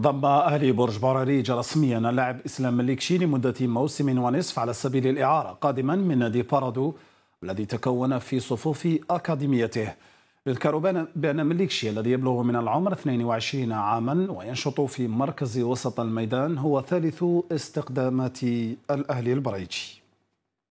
ضم أهلي برج براريج رسميا اللاعب إسلام مليكشي لمدة موسم ونصف على سبيل الإعارة قادما من نادي بارادو الذي تكون في صفوف أكاديميته يذكر بأن مليكشي الذي يبلغ من العمر 22 عاما وينشط في مركز وسط الميدان هو ثالث استقدامات الأهلي البريجي